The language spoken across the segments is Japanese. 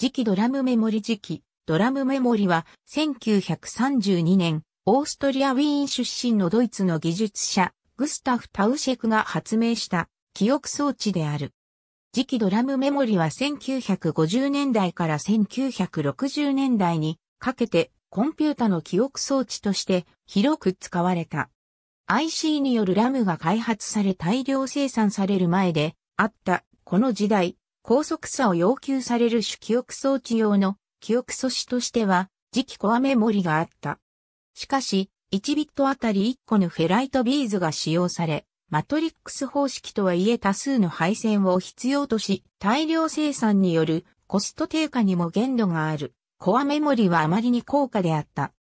次期ドラムメモリ次期、ドラムメモリは1932年、オーストリア・ウィーン出身のドイツの技術者、グスタフ・タウシェクが発明した記憶装置である。次期ドラムメモリは1950年代から1960年代にかけてコンピュータの記憶装置として広く使われた。IC によるラムが開発され大量生産される前であったこの時代、高速さを要求される主記憶装置用の記憶素子としては、磁気コアメモリがあった。しかし、1ビットあたり1個のフェライトビーズが使用され、マトリックス方式とはいえ多数の配線を必要とし、大量生産によるコスト低下にも限度がある。コアメモリはあまりに高価であった。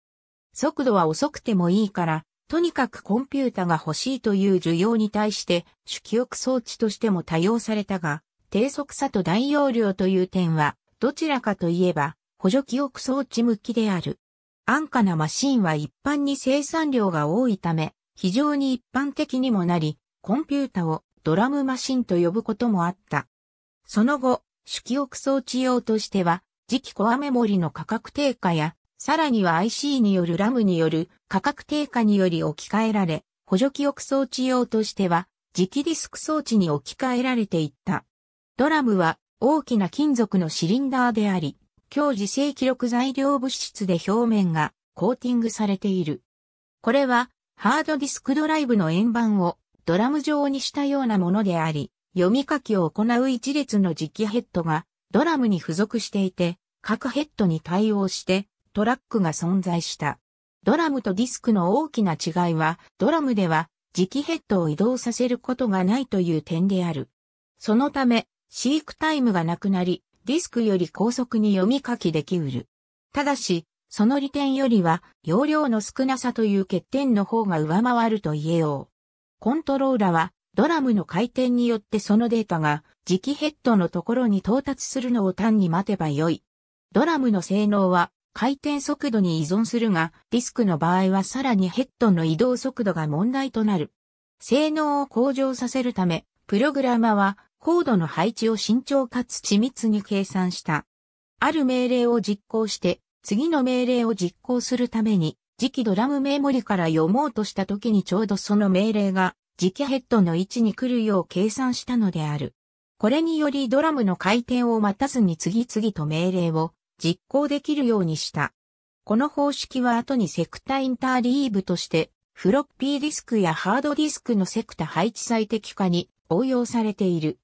速度は遅くてもいいから、とにかくコンピュータが欲しいという需要に対して、主記憶装置としても多用されたが、低速さと大容量という点は、どちらかといえば、補助記憶装置向きである。安価なマシンは一般に生産量が多いため、非常に一般的にもなり、コンピュータをドラムマシンと呼ぶこともあった。その後、主記憶装置用としては、次期コアメモリの価格低下や、さらには IC によるラムによる価格低下により置き換えられ、補助記憶装置用としては、磁気ディスク装置に置き換えられていった。ドラムは大きな金属のシリンダーであり、強磁性記録材料物質で表面がコーティングされている。これはハードディスクドライブの円盤をドラム状にしたようなものであり、読み書きを行う一列の磁気ヘッドがドラムに付属していて、各ヘッドに対応してトラックが存在した。ドラムとディスクの大きな違いは、ドラムでは磁気ヘッドを移動させることがないという点である。そのため、飼育タイムがなくなり、ディスクより高速に読み書きできうる。ただし、その利点よりは、容量の少なさという欠点の方が上回ると言えよう。コントローラは、ドラムの回転によってそのデータが、磁気ヘッドのところに到達するのを単に待てばよい。ドラムの性能は、回転速度に依存するが、ディスクの場合はさらにヘッドの移動速度が問題となる。性能を向上させるため、プログラマはコードの配置を慎重かつ緻密に計算した。ある命令を実行して、次の命令を実行するために、磁気ドラムメモリから読もうとした時にちょうどその命令が、磁気ヘッドの位置に来るよう計算したのである。これによりドラムの回転を待たずに次々と命令を実行できるようにした。この方式は後にセクタインターリーブとして、フロッピーディスクやハードディスクのセクタ配置最適化に応用されている。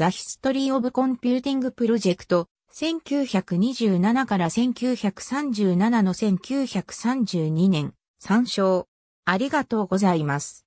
The History of Computing Project 1927から1937の1932年参照ありがとうございます。